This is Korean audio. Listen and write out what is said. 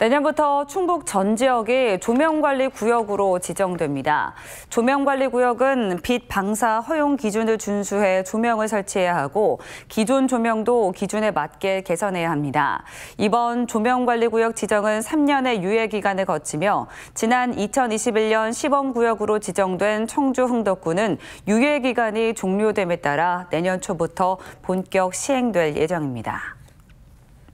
내년부터 충북 전 지역이 조명관리구역으로 지정됩니다. 조명관리구역은 빛 방사 허용 기준을 준수해 조명을 설치해야 하고 기존 조명도 기준에 맞게 개선해야 합니다. 이번 조명관리구역 지정은 3년의 유예기간을 거치며 지난 2021년 시범구역으로 지정된 청주 흥덕구는 유예기간이 종료됨에 따라 내년 초부터 본격 시행될 예정입니다.